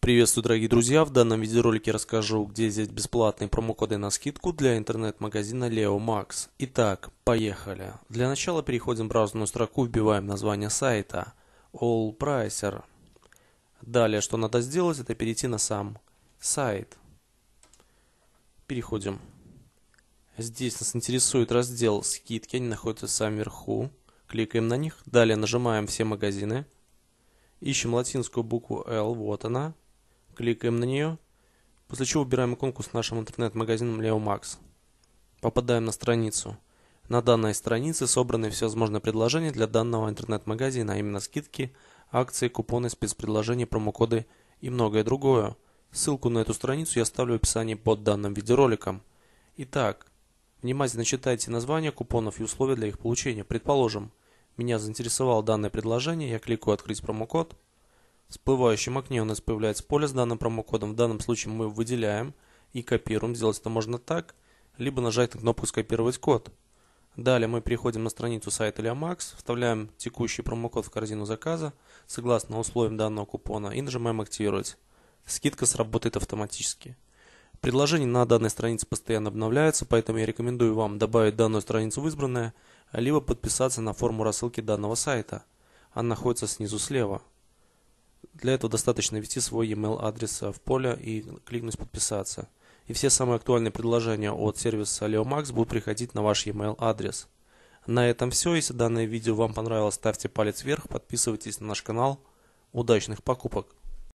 Приветствую, дорогие друзья! В данном видеоролике расскажу, где взять бесплатные промокоды на скидку для интернет-магазина Leo Max. Итак, поехали! Для начала переходим в браузерную строку, вбиваем название сайта AllPricer. Далее, что надо сделать, это перейти на сам сайт. Переходим. Здесь нас интересует раздел «Скидки», они находятся в самом верху. Кликаем на них, далее нажимаем «Все магазины». Ищем латинскую букву L, вот она кликаем на нее, после чего убираем иконку с нашим интернет-магазином LeoMax. Попадаем на страницу. На данной странице собраны всевозможные предложения для данного интернет-магазина, а именно скидки, акции, купоны, спецпредложения, промокоды и многое другое. Ссылку на эту страницу я оставлю в описании под данным видеороликом. Итак, внимательно читайте названия купонов и условия для их получения. Предположим, меня заинтересовало данное предложение, я кликаю «Открыть промокод», в всплывающем окне у нас появляется поле с данным промокодом. В данном случае мы выделяем и копируем. Сделать это можно так, либо нажать на кнопку «Скопировать код». Далее мы переходим на страницу сайта Leomax, вставляем текущий промокод в корзину заказа, согласно условиям данного купона, и нажимаем «Активировать». Скидка сработает автоматически. Предложения на данной странице постоянно обновляются, поэтому я рекомендую вам добавить данную страницу в избранное, либо подписаться на форму рассылки данного сайта. Она находится снизу слева. Для этого достаточно ввести свой email адрес э, в поле и кликнуть «Подписаться». И все самые актуальные предложения от сервиса LeoMax будут приходить на ваш email адрес. На этом все. Если данное видео вам понравилось, ставьте палец вверх, подписывайтесь на наш канал. Удачных покупок!